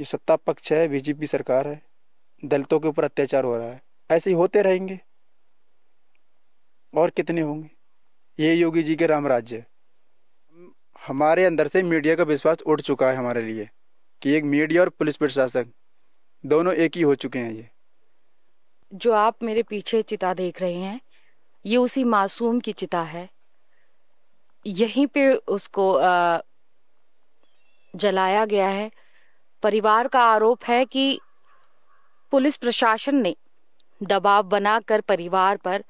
ये सत्ता पक्ष है बीजेपी सरकार है दलितों के ऊपर अत्याचार हो रहा है ऐसे ही होते रहेंगे और कितने होंगे ये योगी जी के राम राज्य हमारे अंदर से मीडिया का विश्वास उठ चुका है हमारे लिए कि एक मीडिया और पुलिस प्रशासन दोनों एक ही हो चुके हैं ये जो आप मेरे पीछे चिता देख रहे हैं ये उसी मासूम की चिता है यहीं पे उसको आ, जलाया गया है परिवार का आरोप है कि पुलिस प्रशासन ने दबाव बनाकर परिवार पर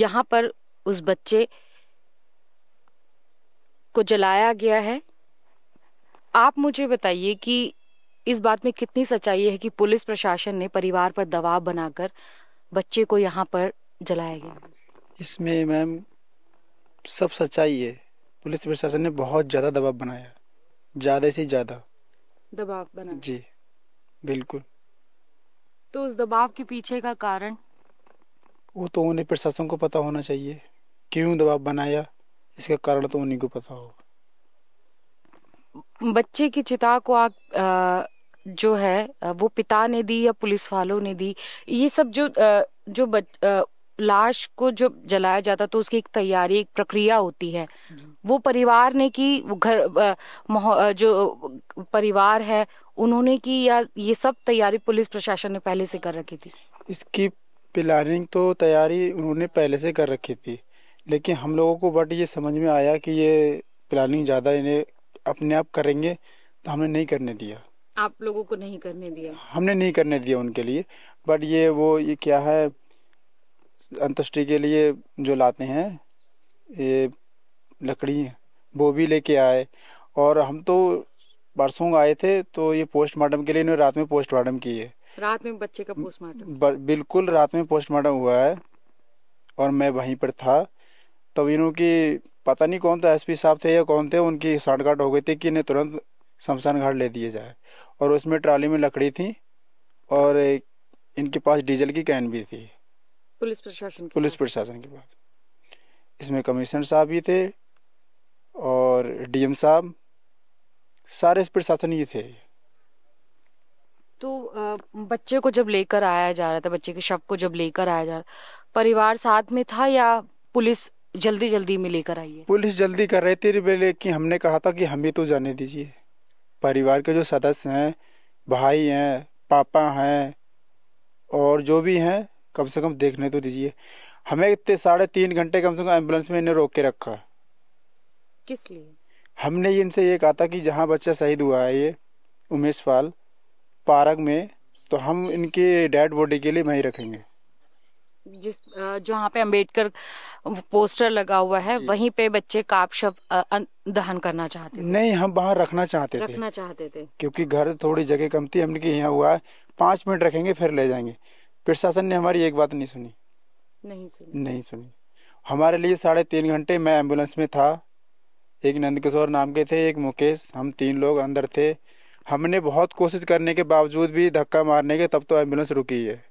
यहां पर उस बच्चे को जलाया गया है आप मुझे बताइए कि इस बात में कितनी सच्चाई है कि पुलिस प्रशासन ने परिवार पर दबाव बनाकर बच्चे को यहाँ पर जलाया गया इसमें मैम सब सच्चाई है पुलिस प्रशासन ने बहुत ज़्यादा दबाव बनाया ज़्यादा से ज़्यादा दबाव बना जी बिल्कुल तो उस दबाव के पीछे का कारण वो तो उन्हें प्रशासन को पता होना चाहिए क्यों दबाव बनाया इसका कारण तो उन्हीं को पता हो बच्चे की चिता को आप जो है वो पिता ने दी या पुलिस वालों ने दी ये सब जो जो बच, लाश को जब जलाया जाता तो उसकी एक तैयारी एक प्रक्रिया होती है वो परिवार ने की घर जो परिवार है उन्होंने की या ये सब तैयारी पुलिस प्रशासन ने पहले से कर रखी थी इसकी प्लानिंग तो तैयारी उन्होंने पहले से कर रखी थी लेकिन हम लोगों को बट ये समझ में आया कि ये प्लानिंग ज़्यादा इन्हें अपने आप करेंगे तो हमने नहीं करने दिया आप लोगों को नहीं करने दिया हमने नहीं करने दिया उनके लिए बट ये वो ये क्या है अंतुष्टि के लिए जो लाते हैं ये लकड़ी वो भी लेके आए और हम तो परसों आए थे तो ये पोस्टमार्टम के लिए इन्होंने रात में पोस्टमार्टम की है रात में बच्चे का पोस्टमार्टम बिल्कुल रात में पोस्टमार्टम हुआ है और मैं वहीं पर था तब इन्हों की पता नहीं कौन था तो एसपी साहब थे या कौन थे उनकी सांठगांठ हो गई थी कि इन्हें तुरंत शमशान घाट ले दिए जाए और उसमें ट्राली में लकड़ी थी और इनके पास डीजल की कैन भी थी पुलिस प्रशासन पुलिस प्रशासन की बात इसमें कमिश्नर साहब भी थे और डीएम साहब सारे प्रशासन ही थे तो बच्चे को जब लेकर आया जा रहा था बच्चे के शव को जब लेकर आया जा रहा परिवार साथ में था या पुलिस जल्दी जल्दी में लेकर आई है पुलिस जल्दी कर रही थी लेकिन हमने कहा था कि हमें तो जाने दीजिए परिवार के जो सदस्य हैं भाई हैं पापा हैं और जो भी हैं कम से कम देखने तो दीजिए हमें इतने साढ़े तीन घंटे कम से कम एम्बुलेंस में इन्हें रोक के रखा किस लिए हमने इनसे ये कहा था कि जहाँ बच्चा शहीद हुआ है ये उमेश पाल पार्क में तो हम इनके डेड बॉडी के लिए वहीं रखेंगे जिस जहाँ पे अंबेडकर पोस्टर लगा हुआ है वहीं पे बच्चे काप शव दहन करना चाहते थे नहीं हम वहाँ रखना चाहते रखना थे रखना चाहते थे क्योंकि घर थोड़ी जगह कम थी हमने कि यहाँ हुआ है पाँच मिनट रखेंगे फिर ले जाएंगे प्रशासन ने हमारी एक बात नहीं सुनी नहीं सुनी नहीं सुनी हमारे लिए साढ़े तीन घंटे मैं एम्बुलेंस में था एक नंदकिशोर नाम के थे एक मुकेश हम तीन लोग अंदर थे हमने बहुत कोशिश करने के बावजूद भी धक्का मारने के तब तो एम्बुलेंस रुकी है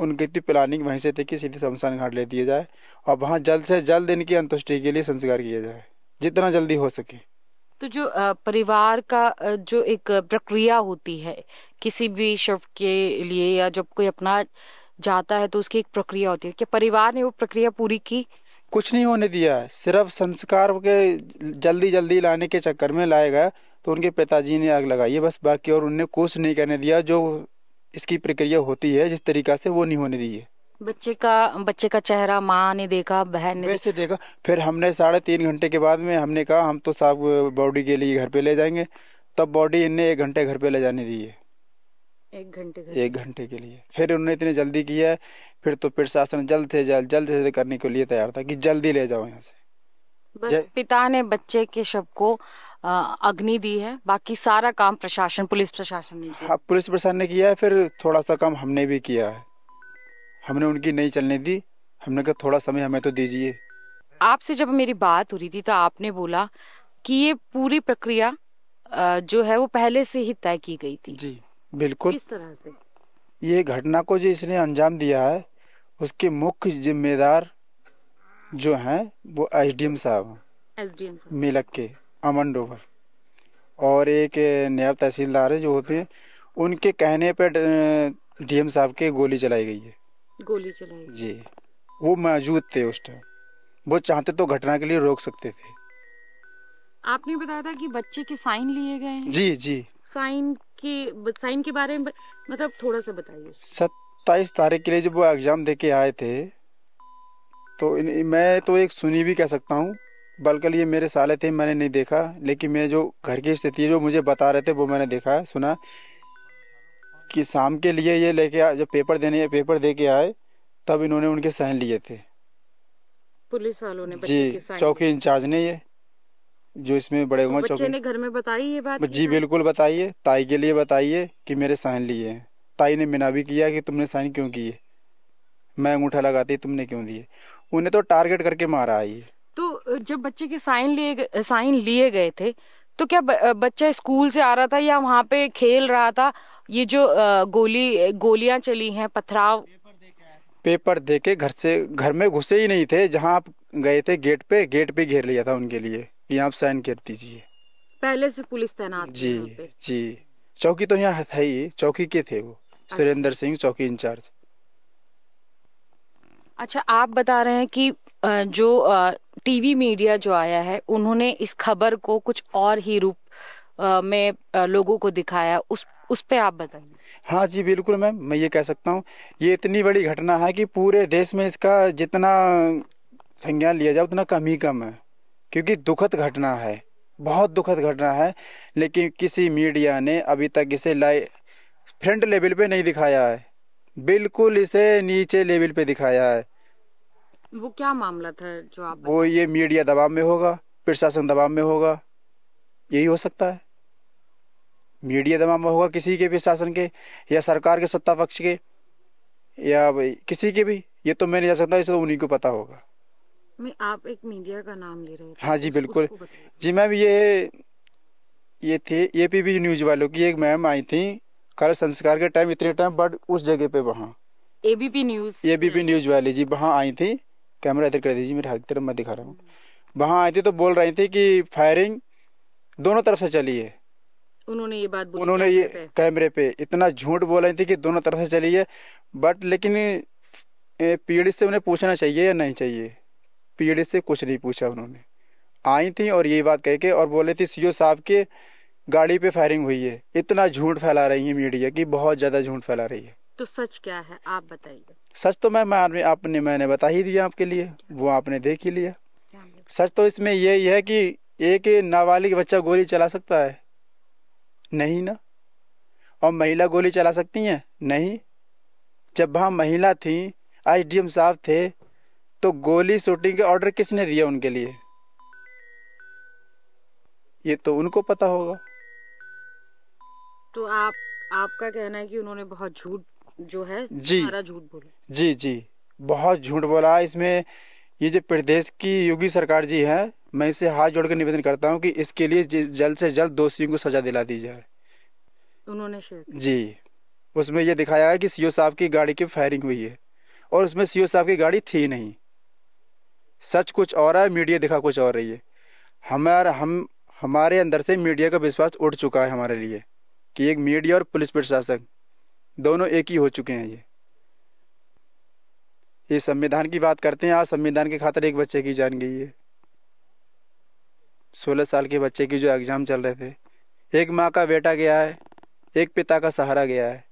उनकी इतनी प्लानिंग वहीं से थी कि सीधे शमशान घाट ले दिया जाए और वहाँ जल्द से जल्द इनकी अंतुष्टि के लिए संस्कार किया जाए जितना जल्दी हो सके तो जो परिवार का जो एक प्रक्रिया होती है किसी भी शव के लिए या जब कोई अपना जाता है तो उसकी एक प्रक्रिया होती है क्या परिवार ने वो प्रक्रिया पूरी की कुछ नहीं होने दिया सिर्फ संस्कार के जल्दी जल्दी लाने के चक्कर में लाया गया तो उनके पिताजी ने आग लगाई है बस बाकी और उनने कुछ नहीं करने दिया जो इसकी प्रक्रिया होती है जिस तरीका से वो नहीं होने दी है बच्चे का बच्चे का चेहरा माँ ने देखा बहन ने वैसे देखा फिर हमने साढ़े तीन घंटे के बाद में हमने कहा हम तो साहब बॉडी के लिए घर पे ले जाएंगे तब बॉडी इनने एक घंटे घर पे ले जाने दी है एक घंटे एक घंटे के लिए फिर उन्होंने इतनी जल्दी किया है फिर तो प्रशासन जल्द से जल्द जल्द से जल्द करने के लिए तैयार था कि जल्दी ले जाओ यहाँ से पिता ने बच्चे के शव को अग्नि दी है बाकी सारा काम प्रशासन पुलिस प्रशासन ने हाँ पुलिस प्रशासन ने किया है फिर थोड़ा सा काम हमने भी किया है हमने उनकी नहीं चलने दी हमने कहा थोड़ा समय हमें तो दीजिए आपसे जब मेरी बात हो रही थी तो आपने बोला कि ये पूरी प्रक्रिया जो है वो पहले से ही तय की गई थी जी बिल्कुल इस तरह से ये घटना को जो इसने अंजाम दिया है उसके मुख्य जिम्मेदार जो हैं वो एसडीएम साहब एसडीएम मिलक के अमन डोबर और एक नायब तहसीलदार है जो होते हैं उनके कहने पर डीएम साहब के गोली चलाई गई है गोली चलाई जी वो मौजूद थे उस टाइम वो चाहते तो घटना के लिए रोक सकते थे आपने बताया था कि बच्चे के साइन लिए गए हैं जी जी साइन के साइन के बारे में मतलब थोड़ा सा बताइए सत्ताईस तारीख के लिए जब वो एग्जाम दे के आए थे तो इन, मैं तो एक सुनी भी कह सकता हूँ बल्कि ये मेरे साले थे मैंने नहीं देखा लेकिन मैं जो घर की स्थिति जो मुझे बता रहे थे वो मैंने देखा सुना कि शाम के लिए ये लेके आए जब पेपर देने पेपर दे के आए तब इन्होंने उनके साइन लिए थे पुलिस वालों ने जी चौकी इंचार्ज ने ये जो इसमें बड़े तो चौकी ने घर में बताई ये बात जी हाँ? बिल्कुल बताइए ताई के लिए बताइए कि मेरे साइन लिए हैं ताई ने मिना भी किया कि तुमने साइन क्यों किए मैं अंगूठा लगाती तुमने क्यों दिए उन्हें तो टारगेट करके मारा है तो जब बच्चे के साइन लिए साइन लिए गए थे तो क्या बच्चा स्कूल से आ रहा था या वहाँ पे खेल रहा था ये जो गोली गोलियां चली हैं पथराव पेपर दे के घर से घर में घुसे ही नहीं थे जहां आप गए थे गेट पे गेट पे घेर लिया था उनके लिए कि आप साइन कर दीजिए पहले से पुलिस तैनात जी जी चौकी तो यहाँ था ही चौकी के थे वो अच्छा। सुरेंद्र सिंह चौकी इंचार्ज अच्छा आप बता रहे हैं कि जो टीवी मीडिया जो आया है उन्होंने इस खबर को कुछ और ही रूप में लोगों को दिखाया उस उस पर आप बताइए हाँ जी बिल्कुल मैम मैं ये कह सकता हूँ ये इतनी बड़ी घटना है कि पूरे देश में इसका जितना संज्ञान लिया जाए उतना कम ही कम है क्योंकि दुखद घटना है बहुत दुखद घटना है लेकिन किसी मीडिया ने अभी तक इसे लाई फ्रंट लेवल पे नहीं दिखाया है बिल्कुल इसे नीचे लेवल पे दिखाया है वो क्या मामला था जो आप वो ये मीडिया दबाव में होगा प्रशासन दबाव में होगा यही हो सकता है मीडिया दमामा होगा किसी के भी शासन के या सरकार के सत्ता पक्ष के या किसी के भी ये तो मैं नहीं जा सकता इसे तो उन्हीं को पता होगा मैं आप एक मीडिया का नाम ले रहे हैं तो हाँ जी बिल्कुल जी मैम ये ये थी ए पी बी न्यूज वालों की एक मैम आई थी कल संस्कार के टाइम इतने टाइम बट उस जगह पे वहाँ एबीपी न्यूज एबीपी न्यूज वाली जी वहाँ आई थी कैमरा इधर कर दीजिए मेरे हाथ तरफ मैं दिखा रहा हूँ हम्म। वहाँ आई थी तो बोल रही थी कि फायरिंग दोनों तरफ से चली है उन्होंने ये बात बोली उन्होंने ये कैमरे पे इतना झूठ बोल रही थी कि दोनों तरफ से चली है बट लेकिन पीड़ित से उन्हें पूछना चाहिए या नहीं चाहिए पीड़ित से कुछ नहीं पूछा उन्होंने आई थी और ये बात कह के और बोले थी सीओ साहब के गाड़ी पे फायरिंग हुई है इतना झूठ फैला रही है मीडिया की बहुत ज्यादा झूठ फैला रही है तो सच क्या है आप बताइए सच तो मैं, मैं आपने मैंने बता ही दिया आपके लिए वो आपने देख ही लिया सच तो इसमें यही है कि एक नाबालिग बच्चा गोली चला सकता है नहीं ना और महिला गोली चला सकती हैं नहीं जब वहाँ महिला थी आईडीएम साहब थे तो गोली शूटिंग के ऑर्डर किसने दिया उनके लिए ये तो उनको पता होगा तो आप आपका कहना है कि उन्होंने बहुत झूठ जो है जी झूठ बोला जी जी बहुत झूठ बोला इसमें ये जो प्रदेश की योगी सरकार जी है मैं इसे हाथ जोड़कर निवेदन करता हूँ कि इसके लिए जल्द से जल्द दोषियों को सजा दिला दी जाए उन्होंने जी उसमें यह दिखाया है कि सीओ साहब की गाड़ी की फायरिंग हुई है और उसमें सीओ साहब की गाड़ी थी नहीं सच कुछ और है मीडिया दिखा कुछ और रही है हमारा हम हमारे अंदर से मीडिया का विश्वास उठ चुका है हमारे लिए कि एक मीडिया और पुलिस प्रशासन दोनों एक ही हो चुके हैं ये ये संविधान की बात करते हैं आज संविधान के खातर एक बच्चे की जान गई है सोलह साल के बच्चे की जो एग्ज़ाम चल रहे थे एक माँ का बेटा गया है एक पिता का सहारा गया है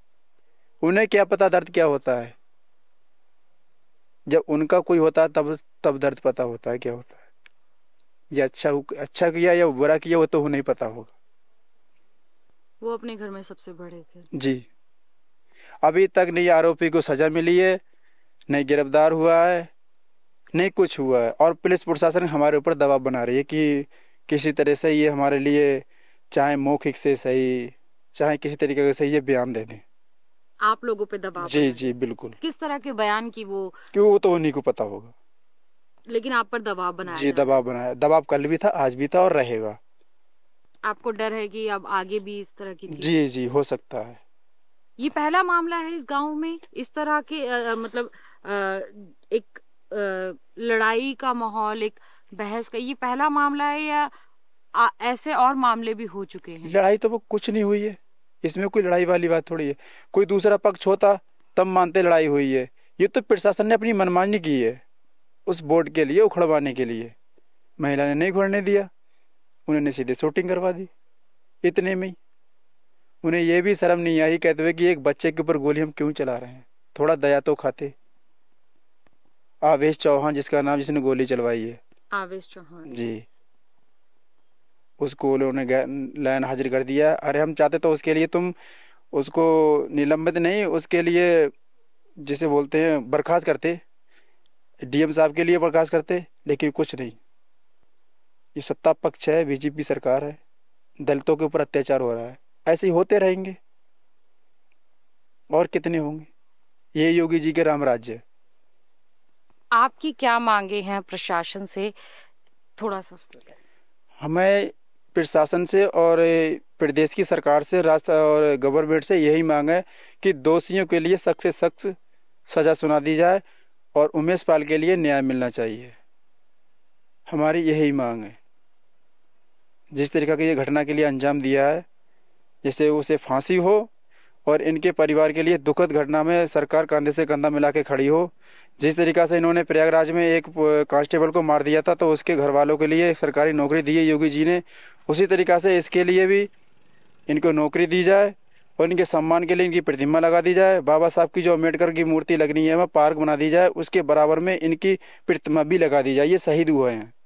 उन्हें क्या पता दर्द क्या होता है जब उनका कोई होता है तब तब दर्द पता होता है क्या होता है या अच्छा अच्छा किया या बुरा किया वो तो नहीं पता होगा वो अपने घर में सबसे बड़े थे जी अभी तक नहीं आरोपी को सजा मिली है नहीं गिरफ्तार हुआ है नहीं कुछ हुआ है और पुलिस प्रशासन हमारे ऊपर दबाव बना रही है कि किसी तरह से ये हमारे लिए चाहे मौखिक से सही चाहे किसी तरीके से ये बयान दे दें आप लोगों पे दबाव जी जी बिल्कुल किस तरह के बयान की वो क्यों वो तो उन्हीं को पता होगा लेकिन आप पर दबाव बनाया जी दबाव बनाया दबाव कल भी था आज भी था और रहेगा आपको डर है कि अब आगे भी इस तरह की जी जी हो सकता है ये पहला मामला है इस गांव में इस तरह के आ, मतलब आ, एक लड़ाई का माहौल एक बहस का ये पहला मामला है या आ, ऐसे और मामले भी हो चुके हैं लड़ाई तो वो कुछ नहीं हुई है इसमें कोई लड़ाई वाली बात थोड़ी है कोई दूसरा पक्ष होता तब मानते लड़ाई हुई है ये तो प्रशासन ने अपनी मनमानी की है उस बोर्ड के लिए उखड़वाने के लिए महिला ने नहीं उखड़ने दिया उन्होंने सीधे शूटिंग करवा दी इतने में उन्हें यह भी शर्म नहीं आई कहते हुए कि एक बच्चे के ऊपर गोली हम क्यों चला रहे हैं थोड़ा दया तो खाते आवेश चौहान जिसका नाम जिसने गोली चलवाई है आवेश चौहान जी उसको उन्होंने लाइन हाजिर कर दिया अरे हम चाहते तो उसके लिए तुम उसको निलंबित नहीं उसके लिए जिसे बोलते हैं बर्खास्त करते डीएम साहब के लिए बर्खास्त करते लेकिन कुछ नहीं ये सत्ता पक्ष है बीजेपी सरकार है दलितों के ऊपर अत्याचार हो रहा है ऐसे ही होते रहेंगे और कितने होंगे ये योगी जी के राम राज्य है आपकी क्या मांगे हैं प्रशासन से थोड़ा सा हमें प्रशासन से और प्रदेश की सरकार से राष्ट्र और गवर्नमेंट से यही मांग है कि दोषियों के लिए सख्त से सख्त सजा सुना दी जाए और उमेश पाल के लिए न्याय मिलना चाहिए हमारी यही मांग है जिस तरीका की ये घटना के लिए अंजाम दिया है जैसे उसे फांसी हो और इनके परिवार के लिए दुखद घटना में सरकार कंधे से कंधा मिला के खड़ी हो जिस तरीका से इन्होंने प्रयागराज में एक कांस्टेबल को मार दिया था तो उसके घर वालों के लिए सरकारी नौकरी दी है योगी जी ने उसी तरीका से इसके लिए भी इनको नौकरी दी जाए और इनके सम्मान के लिए इनकी प्रतिमा लगा दी जाए बाबा साहब की जो अम्बेडकर की मूर्ति लगनी है वह पार्क बना दी जाए उसके बराबर में इनकी प्रतिमा भी लगा दी जाए ये शहीद हुए हैं